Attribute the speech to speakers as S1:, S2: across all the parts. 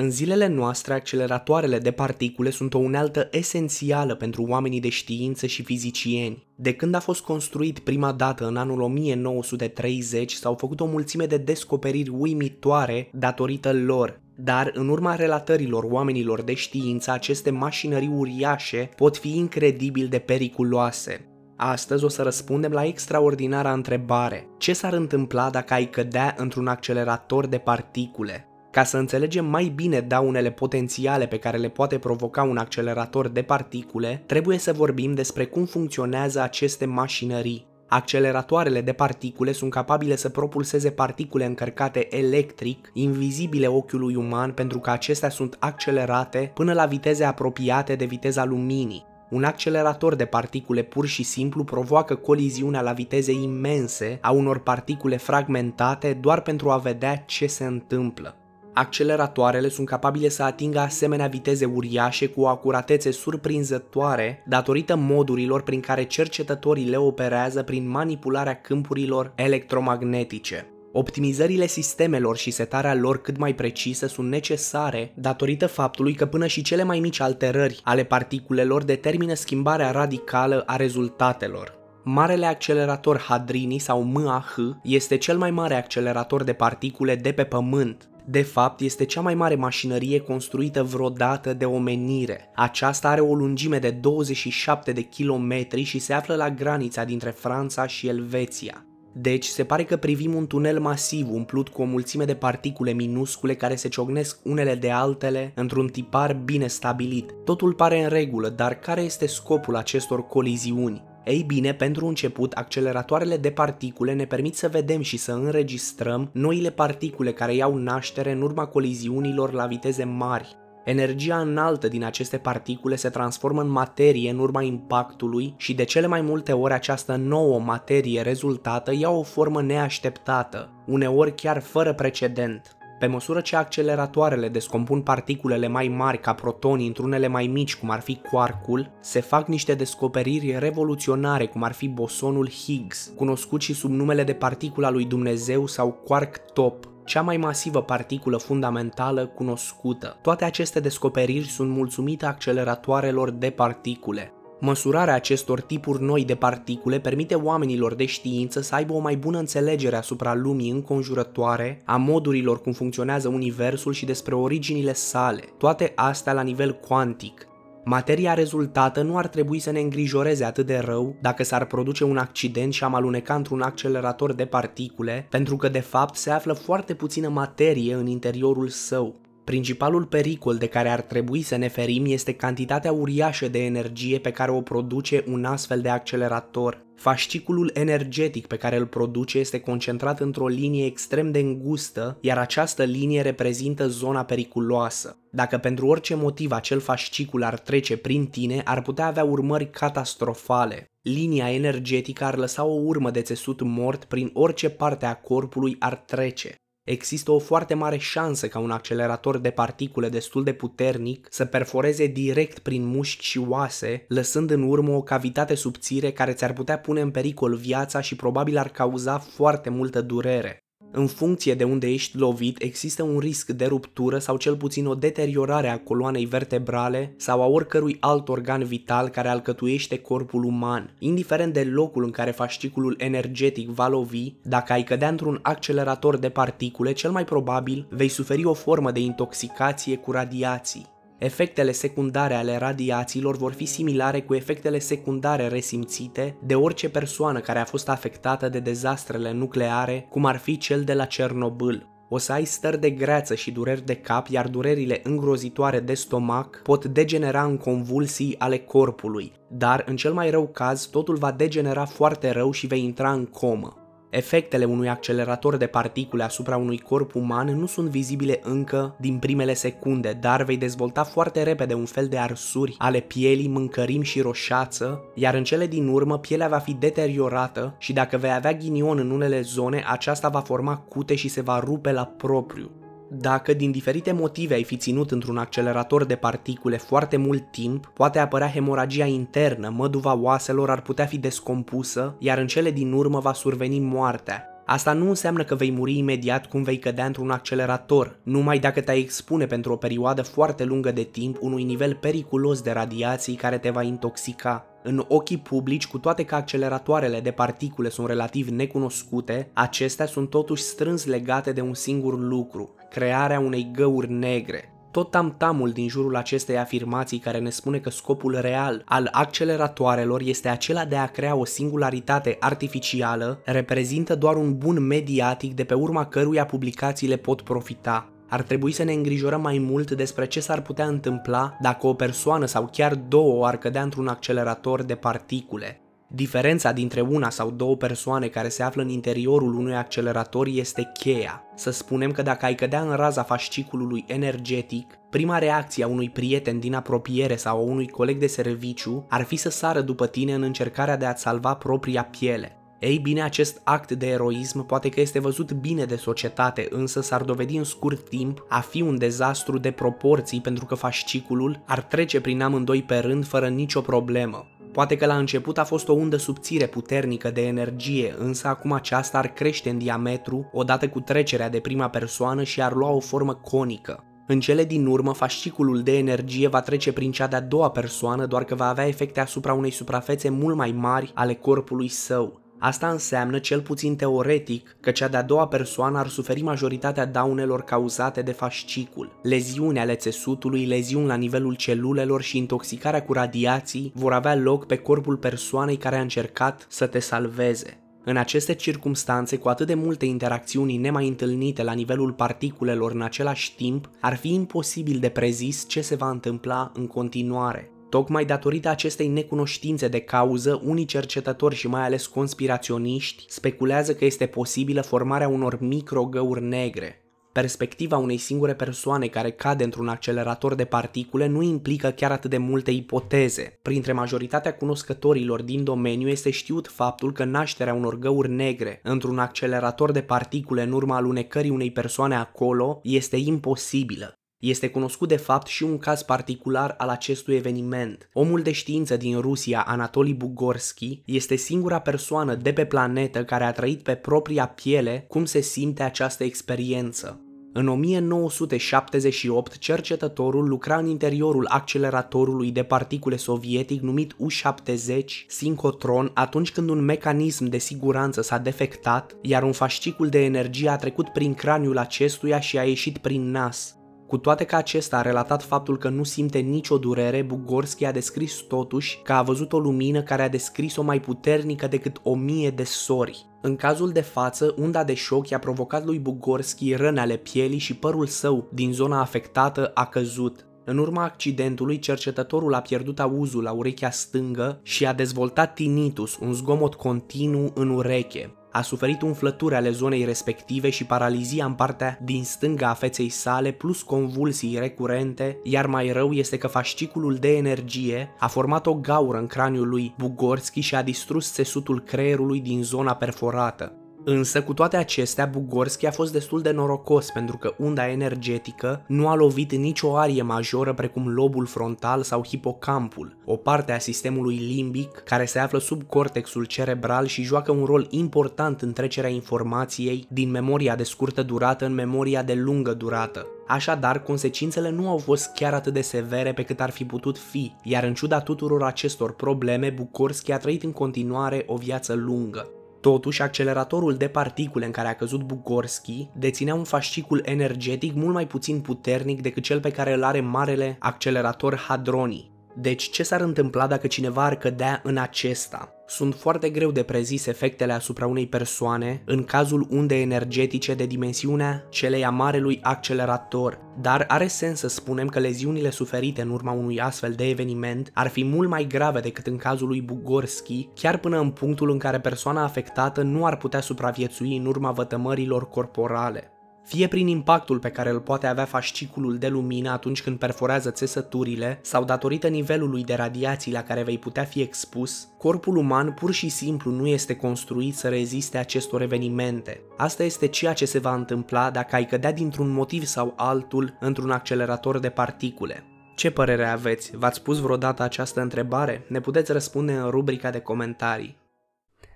S1: În zilele noastre, acceleratoarele de particule sunt o unealtă esențială pentru oamenii de știință și fizicieni. De când a fost construit prima dată în anul 1930, s-au făcut o mulțime de descoperiri uimitoare datorită lor, dar în urma relatărilor oamenilor de știință, aceste mașinării uriașe pot fi incredibil de periculoase. Astăzi o să răspundem la extraordinara întrebare. Ce s-ar întâmpla dacă ai cădea într-un accelerator de particule? Ca să înțelegem mai bine daunele potențiale pe care le poate provoca un accelerator de particule, trebuie să vorbim despre cum funcționează aceste mașinării. Acceleratoarele de particule sunt capabile să propulseze particule încărcate electric, invizibile ochiului uman, pentru că acestea sunt accelerate până la viteze apropiate de viteza luminii. Un accelerator de particule pur și simplu provoacă coliziunea la viteze imense a unor particule fragmentate doar pentru a vedea ce se întâmplă acceleratoarele sunt capabile să atingă asemenea viteze uriașe cu o acuratețe surprinzătoare datorită modurilor prin care cercetătorii le operează prin manipularea câmpurilor electromagnetice. Optimizările sistemelor și setarea lor cât mai precise sunt necesare datorită faptului că până și cele mai mici alterări ale particulelor determină schimbarea radicală a rezultatelor. Marele accelerator Hadrini sau MAH este cel mai mare accelerator de particule de pe Pământ. De fapt, este cea mai mare mașinărie construită vreodată de omenire. Aceasta are o lungime de 27 de kilometri și se află la granița dintre Franța și Elveția. Deci, se pare că privim un tunel masiv umplut cu o mulțime de particule minuscule care se ciognesc unele de altele într-un tipar bine stabilit. Totul pare în regulă, dar care este scopul acestor coliziuni? Ei bine, pentru început, acceleratoarele de particule ne permit să vedem și să înregistrăm noile particule care iau naștere în urma coliziunilor la viteze mari. Energia înaltă din aceste particule se transformă în materie în urma impactului și de cele mai multe ori această nouă materie rezultată ia o formă neașteptată, uneori chiar fără precedent. Pe măsură ce acceleratoarele descompun particulele mai mari ca protonii într-unele mai mici, cum ar fi quarkul, se fac niște descoperiri revoluționare, cum ar fi bosonul Higgs, cunoscut și sub numele de particula lui Dumnezeu sau quark top, cea mai masivă particulă fundamentală cunoscută. Toate aceste descoperiri sunt mulțumite acceleratoarelor de particule. Măsurarea acestor tipuri noi de particule permite oamenilor de știință să aibă o mai bună înțelegere asupra lumii înconjurătoare, a modurilor cum funcționează universul și despre originile sale, toate astea la nivel cuantic. Materia rezultată nu ar trebui să ne îngrijoreze atât de rău dacă s-ar produce un accident și am aluneca într-un accelerator de particule, pentru că de fapt se află foarte puțină materie în interiorul său. Principalul pericol de care ar trebui să ne ferim este cantitatea uriașă de energie pe care o produce un astfel de accelerator. Fasciculul energetic pe care îl produce este concentrat într-o linie extrem de îngustă, iar această linie reprezintă zona periculoasă. Dacă pentru orice motiv acel fascicul ar trece prin tine, ar putea avea urmări catastrofale. Linia energetică ar lăsa o urmă de țesut mort prin orice parte a corpului ar trece există o foarte mare șansă ca un accelerator de particule destul de puternic să perforeze direct prin mușchi și oase, lăsând în urmă o cavitate subțire care ți-ar putea pune în pericol viața și probabil ar cauza foarte multă durere. În funcție de unde ești lovit, există un risc de ruptură sau cel puțin o deteriorare a coloanei vertebrale sau a oricărui alt organ vital care alcătuiește corpul uman. Indiferent de locul în care fasciculul energetic va lovi, dacă ai cădea într-un accelerator de particule, cel mai probabil vei suferi o formă de intoxicație cu radiații. Efectele secundare ale radiațiilor vor fi similare cu efectele secundare resimțite de orice persoană care a fost afectată de dezastrele nucleare, cum ar fi cel de la Cernobâl. O să ai stări de greață și dureri de cap, iar durerile îngrozitoare de stomac pot degenera în convulsii ale corpului, dar în cel mai rău caz totul va degenera foarte rău și vei intra în comă. Efectele unui accelerator de particule asupra unui corp uman nu sunt vizibile încă din primele secunde, dar vei dezvolta foarte repede un fel de arsuri ale pielii, mâncărimi și roșață, iar în cele din urmă pielea va fi deteriorată și dacă vei avea ghinion în unele zone, aceasta va forma cute și se va rupe la propriu. Dacă din diferite motive ai fi ținut într-un accelerator de particule foarte mult timp, poate apărea hemoragia internă, măduva oaselor ar putea fi descompusă, iar în cele din urmă va surveni moartea. Asta nu înseamnă că vei muri imediat cum vei cădea într-un accelerator, numai dacă te-ai expune pentru o perioadă foarte lungă de timp unui nivel periculos de radiații care te va intoxica. În ochii publici, cu toate că acceleratoarele de particule sunt relativ necunoscute, acestea sunt totuși strâns legate de un singur lucru, crearea unei găuri negre, tot tamtamul din jurul acestei afirmații care ne spune că scopul real al acceleratoarelor este acela de a crea o singularitate artificială, reprezintă doar un bun mediatic de pe urma căruia publicațiile pot profita ar trebui să ne îngrijorăm mai mult despre ce s-ar putea întâmpla dacă o persoană sau chiar două ar cădea într-un accelerator de particule. Diferența dintre una sau două persoane care se află în interiorul unui accelerator este cheia. Să spunem că dacă ai cădea în raza fasciculului energetic, prima reacție a unui prieten din apropiere sau a unui coleg de serviciu ar fi să sară după tine în încercarea de a-ți salva propria piele. Ei bine, acest act de eroism poate că este văzut bine de societate, însă s-ar dovedi în scurt timp a fi un dezastru de proporții pentru că fasciculul ar trece prin amândoi pe rând fără nicio problemă. Poate că la început a fost o undă subțire puternică de energie, însă acum aceasta ar crește în diametru odată cu trecerea de prima persoană și ar lua o formă conică. În cele din urmă, fasciculul de energie va trece prin cea de-a doua persoană, doar că va avea efecte asupra unei suprafețe mult mai mari ale corpului său. Asta înseamnă, cel puțin teoretic, că cea de-a doua persoană ar suferi majoritatea daunelor cauzate de fascicul. Leziuni ale țesutului, leziuni la nivelul celulelor și intoxicarea cu radiații vor avea loc pe corpul persoanei care a încercat să te salveze. În aceste circunstanțe, cu atât de multe interacțiuni nemai întâlnite la nivelul particulelor în același timp, ar fi imposibil de prezis ce se va întâmpla în continuare. Tocmai datorită acestei necunoștințe de cauză, unii cercetători și mai ales conspiraționiști speculează că este posibilă formarea unor microgăuri negre. Perspectiva unei singure persoane care cade într-un accelerator de particule nu implică chiar atât de multe ipoteze. Printre majoritatea cunoscătorilor din domeniu este știut faptul că nașterea unor găuri negre într-un accelerator de particule în urma alunecării unei persoane acolo este imposibilă. Este cunoscut de fapt și un caz particular al acestui eveniment. Omul de știință din Rusia, Anatoli Bugorski, este singura persoană de pe planetă care a trăit pe propria piele cum se simte această experiență. În 1978, cercetătorul lucra în interiorul acceleratorului de particule sovietic numit U-70 Sincotron atunci când un mecanism de siguranță s-a defectat, iar un fascicul de energie a trecut prin craniul acestuia și a ieșit prin nas. Cu toate că acesta a relatat faptul că nu simte nicio durere, Bugorski a descris totuși că a văzut o lumină care a descris-o mai puternică decât o mie de sori. În cazul de față, unda de șoc i-a provocat lui Bugorski răne ale pielii și părul său din zona afectată a căzut. În urma accidentului, cercetătorul a pierdut auzul la urechea stângă și a dezvoltat tinnitus, un zgomot continuu în ureche. A suferit umflături ale zonei respective și paralizia în partea din stânga a feței sale, plus convulsii recurente, iar mai rău este că fasciculul de energie a format o gaură în craniul lui Bugorski și a distrus țesutul creierului din zona perforată. Însă, cu toate acestea, Bugorski a fost destul de norocos pentru că unda energetică nu a lovit nicio arie majoră precum lobul frontal sau hipocampul, o parte a sistemului limbic care se află sub cortexul cerebral și joacă un rol important în trecerea informației din memoria de scurtă durată în memoria de lungă durată. Așadar, consecințele nu au fost chiar atât de severe pe cât ar fi putut fi, iar în ciuda tuturor acestor probleme, Bukorski a trăit în continuare o viață lungă. Totuși, acceleratorul de particule în care a căzut Bugorski deținea un fascicul energetic mult mai puțin puternic decât cel pe care îl are marele accelerator Hadroni. Deci, ce s-ar întâmpla dacă cineva ar cădea în acesta? Sunt foarte greu de prezis efectele asupra unei persoane în cazul unde energetice de dimensiunea celei a marelui accelerator, dar are sens să spunem că leziunile suferite în urma unui astfel de eveniment ar fi mult mai grave decât în cazul lui Bugorski, chiar până în punctul în care persoana afectată nu ar putea supraviețui în urma vătămărilor corporale fie prin impactul pe care îl poate avea fasciculul de lumină atunci când perforează țesăturile sau datorită nivelului de radiații la care vei putea fi expus, corpul uman pur și simplu nu este construit să reziste acestor evenimente. Asta este ceea ce se va întâmpla dacă ai cădea dintr-un motiv sau altul într-un accelerator de particule. Ce părere aveți? V-ați pus vreodată această întrebare? Ne puteți răspunde în rubrica de comentarii.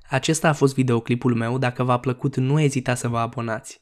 S1: Acesta a fost videoclipul meu, dacă v-a plăcut nu ezita să vă abonați.